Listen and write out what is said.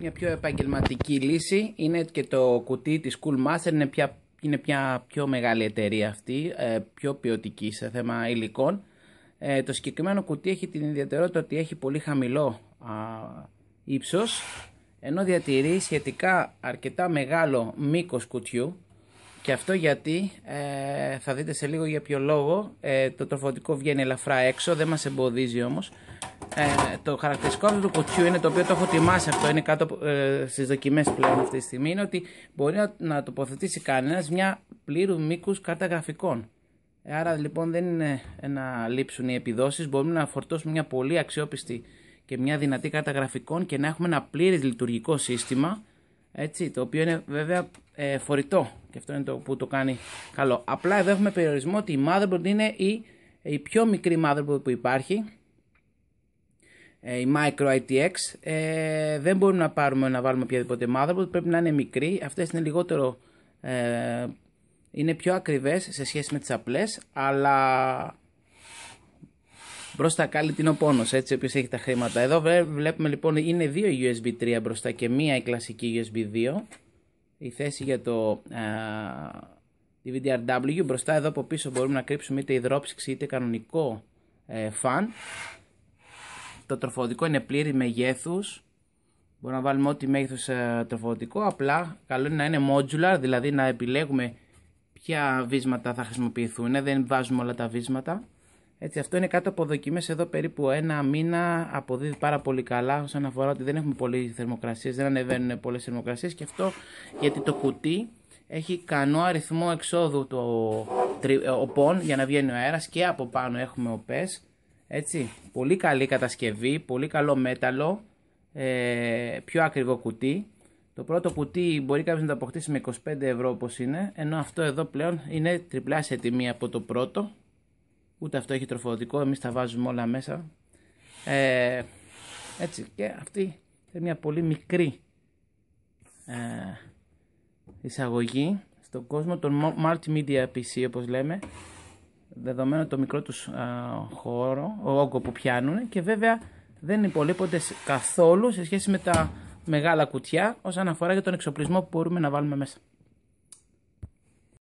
μια πιο επαγγελματική λύση. Είναι και το κουτί της Master είναι πια, είναι πια πιο μεγάλη εταιρεία αυτή, ε, πιο ποιοτική σε θέμα υλικών. Ε, το συγκεκριμένο κουτί έχει την ιδιαιτερότητα ότι έχει πολύ χαμηλό α, ύψος, ενώ διατηρεί σχετικά αρκετά μεγάλο μήκος κουτιού, και αυτό γιατί ε, θα δείτε σε λίγο για ποιο λόγο το τροφοδοτικό βγαίνει ελαφρά έξω, δεν μας εμποδίζει όμως. Ε, το χαρακτηριστικό του κουτσιού είναι το οποίο το έχω ετοιμάσει, αυτό, είναι κάτω ε, στις δοκιμές πλέον αυτή τη στιγμή, είναι ότι μπορεί να, να τοποθετήσει κανένας μια πλήρου μήκους κάρτα γραφικών. Ε, άρα λοιπόν δεν είναι να λείψουν οι επιδόσεις, μπορούμε να φορτώσουμε μια πολύ αξιόπιστη και μια δυνατή κάρτα γραφικών και να έχουμε ένα πλήρε λειτουργικό σύστημα, έτσι, το οποίο είναι βέβαια ε, φορητό και αυτό είναι το που το κάνει καλό. Απλά εδώ έχουμε περιορισμό ότι η motherboard είναι η, η πιο μικρή motherboard που υπάρχει ε, η Micro ITX, ε, δεν μπορούμε να πάρουμε να βάλουμε οποιαδήποτε motherboard, πρέπει να είναι μικρή. Αυτές είναι λιγότερο, ε, είναι πιο ακριβές σε σχέση με τις απλές, αλλά μπροστά κάλλει είναι ο έτσι, όποιος έχει τα χρήματα. Εδώ βλέπουμε λοιπόν είναι δύο USB 3 μπροστά και μία η κλασική USB 2. Η θέση για το ε, DVDRW, μπροστά εδώ από πίσω μπορούμε να κρύψουμε είτε υδρόψυξη είτε κανονικό ε, fan το τροφοδοτικό είναι πλήρη μεγέθους. Μπορούμε να βάλουμε ό,τι μέγεθος ε, τροφοδοτικό. Απλά καλό είναι να είναι modular, δηλαδή να επιλέγουμε ποια βίσματα θα χρησιμοποιηθούν. Δεν βάζουμε όλα τα βίσματα. Έτσι, αυτό είναι κάτω από δοκιμές εδώ περίπου ένα μήνα αποδίδει πάρα πολύ καλά όσον αφορά ότι δεν έχουμε πολλές θερμοκρασίες, δεν ανεβαίνουν πολλές θερμοκρασίες και αυτό γιατί το κουτί έχει κανό αριθμό εξόδου το ε, οπών για να βγαίνει ο αέρας και από πάνω έχουμε οπές έτσι, πολύ καλή κατασκευή, πολύ καλό μέταλλο, ε, πιο ακριβό κουτί. Το πρώτο κουτί μπορεί κάποιος να το αποκτήσει με 25 ευρώ όπως είναι, ενώ αυτό εδώ πλέον είναι τριπλάσια τιμή από το πρώτο. Ούτε αυτό έχει τροφοδοτικό, εμείς τα βάζουμε όλα μέσα. Ε, έτσι, και αυτή είναι μια πολύ μικρή ε, εισαγωγή στον κόσμο των multimedia PC όπως λέμε δεδομένο το μικρό τους χώρο, ο όγκο που πιάνουν και βέβαια δεν υπολείπονται καθόλου σε σχέση με τα μεγάλα κουτιά όσον αφορά για τον εξοπλισμό που μπορούμε να βάλουμε μέσα.